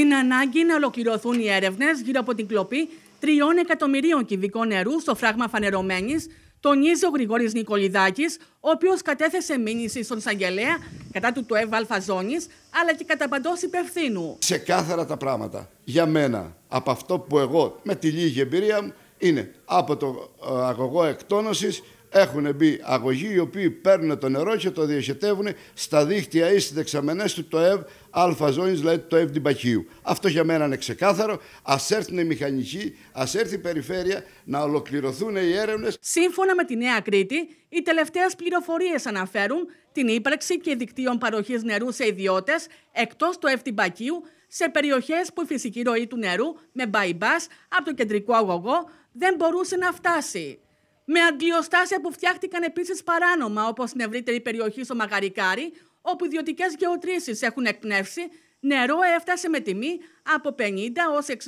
την ανάγκη να ολοκληρωθούν οι έρευνες γύρω από την κλοπή τριών εκατομμυρίων κυβικών νερού στο φράγμα Φανερωμένης, τονίζει ο Γρηγόρης Νικολιδάκης, ο οποίος κατέθεσε μήνυση στον Σαγγελέα κατά του ΕΒΑΛΦΑ ζώνη, αλλά και κατά παντός υπευθύνου. Ξεκάθαρα τα πράγματα. Για μένα, από αυτό που εγώ με τη λίγη εμπειρία μου, είναι από το ε, αγωγό εκτόνωσης έχουν μπει αγωγοί οι οποίοι παίρνουν το νερό και το διοχετεύουν στα δίχτυα ή στι δεξαμενές του το ΕΒ αλφα ζώνης, δηλαδή το ΕΒ Τυμπαχίου. Αυτό για μένα είναι ξεκάθαρο. Ας έρθουν οι μηχανικοί, ας έρθει η περιφέρεια να ολοκληρωθούν οι έρευνες. Σύμφωνα με τη Νέα Κρήτη, οι τελευταίες πληροφορίες αναφέρουν την ύπαρξη και δικτύων παροχής νερού σε ιδιώτες εκτός του ΕΒ Τυμπακίου σε περιοχές που η φυσική ροή του νερού με μπαϊμπά από το κεντρικό αγωγό δεν μπορούσε να φτάσει με αντιοστάσια που φτιάχτηκαν επίσης παράνομα, όπως στην ευρύτερη περιοχή στο Μαγαρικάρι, όπου ιδιωτικές γεωτρήσεις έχουν εκπνεύσει, νερό έφτασε με τιμή από 50 έω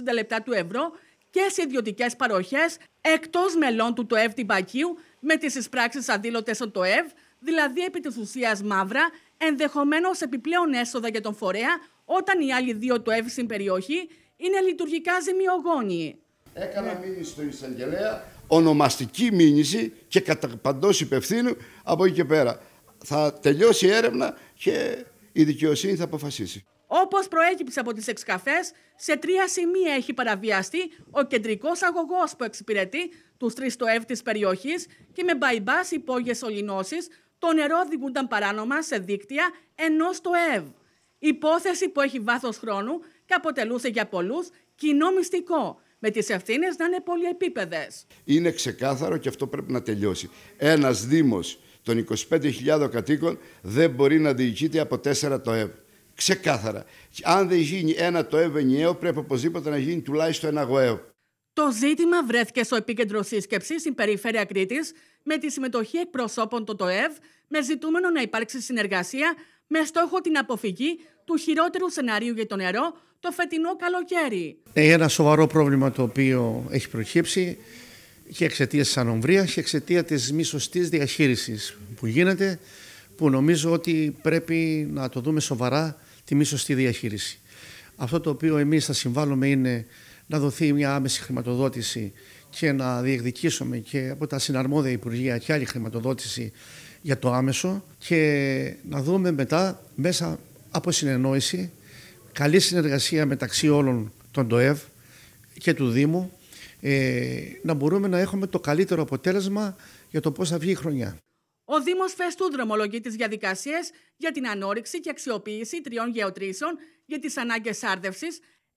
60 λεπτά του ευρώ και σε ιδιωτικές παροχές εκτός μελών του ΤΟΕΒ Πακίου με τις εισπράξεις αντίλωτε στο ΤΟΕΒ, δηλαδή επί της ουσίας μαύρα, ενδεχομένως επιπλέον έσοδα για τον φορέα, όταν οι άλλοι δύο ΤΟΕΒ στην περιοχή είναι λειτουργικά ζημιογόνοι. Έκανα μήνυση στο εισαγγελέα ονομαστική μήνυση και κατά παντός υπευθύνου από εκεί και πέρα. Θα τελειώσει η έρευνα και η δικαιοσύνη θα αποφασίσει. Όπως προέκυψε από τις εξκαφές, σε τρία σημεία έχει παραβιαστεί ο κεντρικός αγωγός που εξυπηρετεί τους τρεις ΕΒ της περιοχής και με μπαϊμπάς υπόγειες ολινώσεις το νερό διηγούνταν παράνομα σε δίκτυα ενός το ΕΒ. Υπόθεση που έχει βάθος χρόνου και αποτελούσε για πολλούς κοινό μυστικό με τις ευθύνες να είναι πολυεπίπεδες. Είναι ξεκάθαρο και αυτό πρέπει να τελειώσει. Ένας Δήμος των 25.000 κατοίκων δεν μπορεί να διοικείται από 4 το ΕΒ. Ξεκάθαρα. Αν δεν γίνει ένα το ΕΒ ενιαίο, πρέπει οπωσδήποτε να γίνει τουλάχιστον ένα ΓΟΕΒ. Το ζήτημα βρέθηκε στο επίκεντρο σύσκεψης στην περιφέρεια Κρήτης με τη συμμετοχή εκπροσώπων των ΤΟΕΒ, με ζητούμενο να υπάρξει συνεργασία με στόχο την αποφυγή του χειρότερου σενάριου για το νερό το φετινό καλοκαίρι. Ναι, ένα σοβαρό πρόβλημα το οποίο έχει προκύψει και εξαιτίας της ανομβρίας και εξαιτίας της μη σωστή διαχείρισης που γίνεται, που νομίζω ότι πρέπει να το δούμε σοβαρά τη μη σωστή διαχείριση. Αυτό το οποίο εμείς θα συμβάλλουμε είναι να δοθεί μια άμεση χρηματοδότηση και να διεκδικήσουμε και από τα συναρμόδια Υπουργεία και άλλη χρηματοδότηση για το άμεσο και να δούμε μετά μέσα από συνεννόηση καλή συνεργασία μεταξύ όλων των ΤΟΕΒ και του Δήμου ε, να μπορούμε να έχουμε το καλύτερο αποτέλεσμα για το πώς θα βγει η χρονιά. Ο Δήμος Φεστού δρομολογεί τις διαδικασίες για την ανόρυξη και αξιοποίηση τριών γεωτρήσεων για τις ανάγκες άρδευσης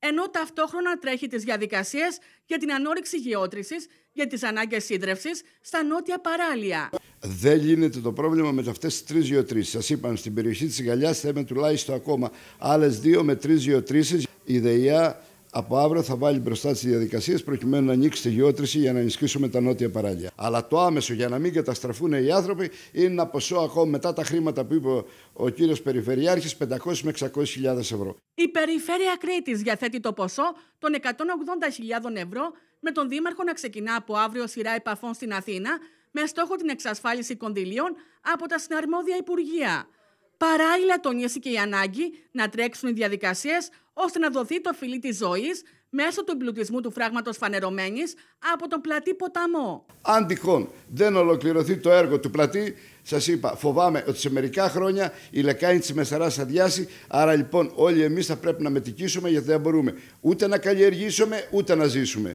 ενώ ταυτόχρονα τρέχει τις διαδικασίες για την ανόρυξη γεώτρησης για τις ανάγκες σύντρευσης στα νότια παράλια. Δεν λύνεται το πρόβλημα με αυτές τις τρεις γεωτρήσεις. Σας είπαν στην περιοχή της Γαλλιάς θα είμαι τουλάχιστον ακόμα άλλες δύο με τρεις γεωτρήσεις. Η ΔΕΙΑ από αύριο θα βάλει μπροστά τις διαδικασίες προκειμένου να ανοίξει τη γεώτρηση για να ενισχύσουμε τα νότια παράλια. Αλλά το άμεσο για να μην καταστραφούν οι άνθρωποι είναι ένα ποσό ακόμα μετά τα χρήματα που είπε ο κύριος Περιφερειάρχης, 500 με 600 ευρώ. Η Περιφέρεια Κρήτης διαθέτει το ποσό των 180.000 ευρώ με τον Δήμαρχο να ξεκινά από αύριο σειρά επαφών στην Αθήνα με στόχο την εξασφάλιση κονδυλίων από τα συναρμόδια Υπουργεία. Παράλληλα, τονίσει και η ανάγκη να τρέξουν οι διαδικασίες ώστε να δοθεί το φιλί της ζωής μέσω του εμπλουτισμού του φράγματος φανερωμένης από τον πλατή ποταμό. Αν τυχόν δεν ολοκληρωθεί το έργο του πλατή, σας είπα, φοβάμαι ότι σε μερικά χρόνια η λεκάνη της Μεσαράς θα διάσει, άρα λοιπόν όλοι εμείς θα πρέπει να μετικήσουμε γιατί δεν μπορούμε ούτε να καλλιεργήσουμε ούτε να ζήσουμε.